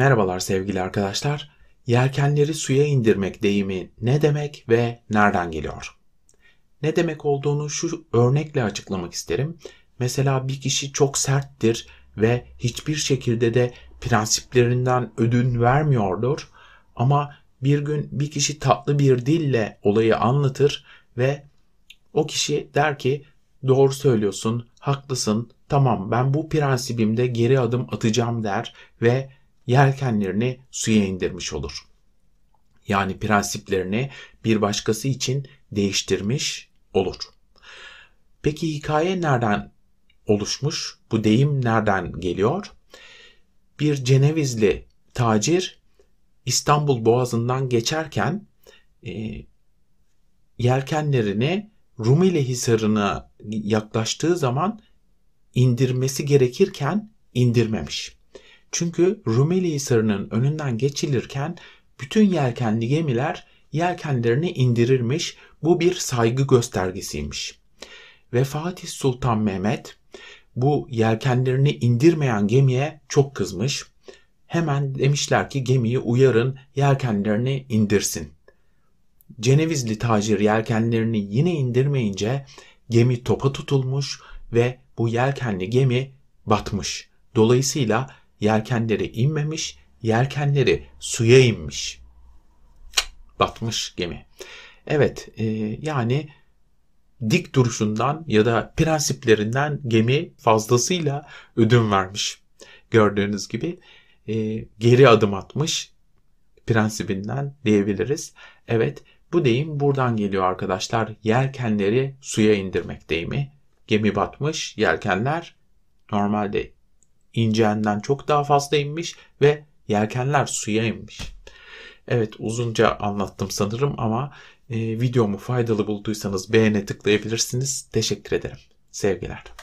Merhabalar sevgili arkadaşlar. Yelkenleri suya indirmek deyimi ne demek ve nereden geliyor? Ne demek olduğunu şu örnekle açıklamak isterim. Mesela bir kişi çok serttir ve hiçbir şekilde de prensiplerinden ödün vermiyordur ama bir gün bir kişi tatlı bir dille olayı anlatır ve o kişi der ki doğru söylüyorsun, haklısın, tamam ben bu prensibimde geri adım atacağım der ve yelkenlerini suya indirmiş olur. Yani prensiplerini bir başkası için değiştirmiş olur. Peki hikaye nereden oluşmuş? Bu deyim nereden geliyor? Bir Cenevizli tacir İstanbul Boğazı'ndan geçerken e, yelkenlerini Rumeli Hisarı'na yaklaştığı zaman indirmesi gerekirken indirmemiş. Çünkü Rumeli Hisarı'nın önünden geçilirken bütün yelkenli gemiler yelkenlerini indirirmiş. Bu bir saygı göstergesiymiş. Ve Fatih Sultan Mehmet bu yelkenlerini indirmeyen gemiye çok kızmış. Hemen demişler ki gemiyi uyarın yelkenlerini indirsin. Cenevizli tacir yelkenlerini yine indirmeyince gemi topa tutulmuş ve bu yelkenli gemi batmış. Dolayısıyla Yelkenleri inmemiş, yelkenleri suya inmiş. Batmış gemi. Evet, e, yani dik duruşundan ya da prensiplerinden gemi fazlasıyla ödün vermiş. Gördüğünüz gibi e, geri adım atmış prensibinden diyebiliriz. Evet, bu deyim buradan geliyor arkadaşlar. Yelkenleri suya indirmek deyimi. Gemi batmış, yelkenler normalde ineceğinden çok daha fazla inmiş ve yelkenler suya inmiş. Evet uzunca anlattım sanırım ama e, videomu faydalı bulduysanız beğene tıklayabilirsiniz. Teşekkür ederim. Sevgiler.